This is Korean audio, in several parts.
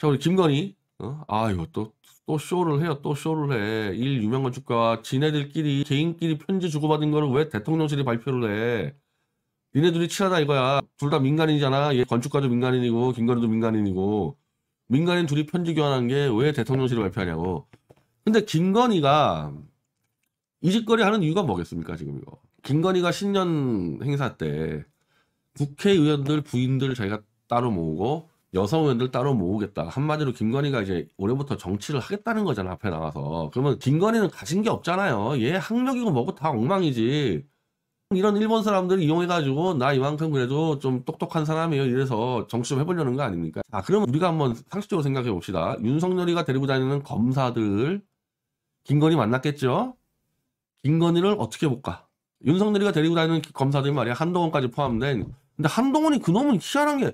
자, 우리 김건희. 어? 아유, 또, 또 쇼를 해요. 또 쇼를 해. 일 유명 건축가 지네들끼리 개인끼리 편지 주고받은 거를 왜 대통령실이 발표를 해. 니네 들이 친하다 이거야. 둘 다 민간인이잖아. 얘 건축가도 민간인이고 김건희도 민간인이고. 민간인 둘이 편지 교환한 게 왜 대통령실이 발표하냐고. 근데 김건희가 이 짓거리 하는 이유가 뭐겠습니까 지금 이거. 김건희가 신년 행사 때 국회의원들 부인들 자기가 따로 모으고 여성 의원들 따로 모으겠다. 한마디로 김건희가 이제 올해부터 정치를 하겠다는 거잖아, 앞에 나가서. 그러면 김건희는 가진 게 없잖아요. 얘 학력이고 뭐고 다 엉망이지. 이런 일본 사람들 이용해가지고 나 이만큼 그래도 좀 똑똑한 사람이에요. 이래서 정치 좀 해보려는 거 아닙니까? 아, 그러면 우리가 한번 상식적으로 생각해 봅시다. 윤석열이가 데리고 다니는 검사들, 김건희 만났겠죠? 김건희를 어떻게 볼까? 윤석열이가 데리고 다니는 검사들 말이야. 한동훈까지 포함된. 근데 한동훈이 그놈은 희한한 게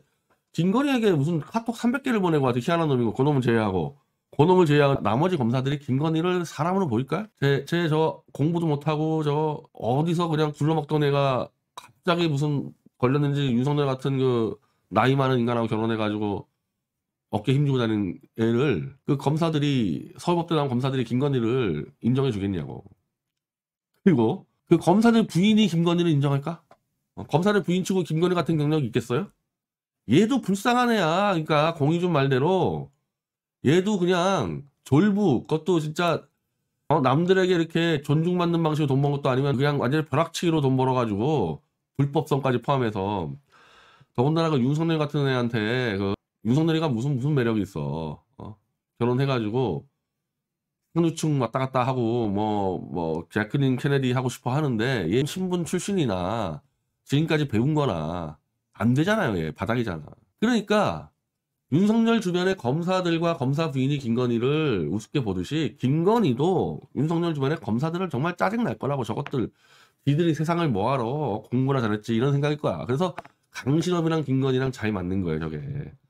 김건희에게 무슨 카톡 300개를 보내고 아주 희한한 놈이고 그놈은 제외하고 그놈을 제외하고 나머지 검사들이 김건희를 사람으로 보일까요? 제제저 공부도 못하고 저 어디서 그냥 굴러먹던 애가 갑자기 무슨 걸렸는지 윤석열 같은 그 나이 많은 인간하고 결혼해가지고 어깨 힘주고 다니는 애를 그 검사들이 서울법대 나온 검사들이 김건희를 인정해 주겠냐고 그리고 그 검사들 부인이 김건희를 인정할까? 어, 검사를 부인치고 김건희 같은 경력이 있겠어요? 얘도 불쌍한 애야. 그러니까 공이좀 말대로 얘도 그냥 졸부 그것도 진짜 어, 남들에게 이렇게 존중받는 방식으로 돈 번 것도 아니면 그냥 완전히 벼락치기로 돈 벌어가지고 불법성까지 포함해서 더군다나 그 윤석열 같은 애한테 그 윤석열이가 무슨 무슨 매력이 있어 어? 결혼해가지고 상류층 왔다 갔다 하고 뭐뭐 뭐 제클린 뭐, 케네디 하고 싶어 하는데 얘 신분 출신이나 지금까지 배운 거나 안 되잖아요. 얘. 예, 바닥이잖아. 그러니까 윤석열 주변의 검사들과 검사 부인이 김건희를 우습게 보듯이 김건희도 윤석열 주변의 검사들을 정말 짜증날 거라고 저것들 니들이 세상을 뭐하러 공부나 잘했지 이런 생각일 거야. 그래서 강신업이랑 김건희랑 잘 맞는 거예요 저게.